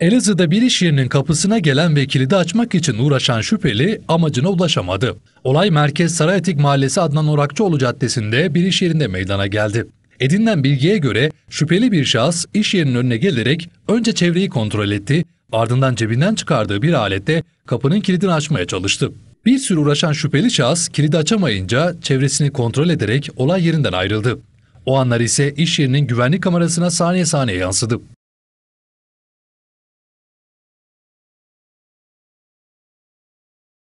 Elazığ'da bir iş yerinin kapısına gelen ve kilidi açmak için uğraşan şüpheli amacına ulaşamadı. Olay Merkez Sarayetik Mahallesi Adnan Orakçıoğlu Caddesi'nde bir iş yerinde meydana geldi. Edinilen bilgiye göre şüpheli bir şahıs iş yerinin önüne gelerek önce çevreyi kontrol etti, ardından cebinden çıkardığı bir aletle kapının kilidini açmaya çalıştı. Bir sürü uğraşan şüpheli şahıs kilidi açamayınca çevresini kontrol ederek olay yerinden ayrıldı. O anlar ise iş yerinin güvenlik kamerasına saniye saniye yansıdı.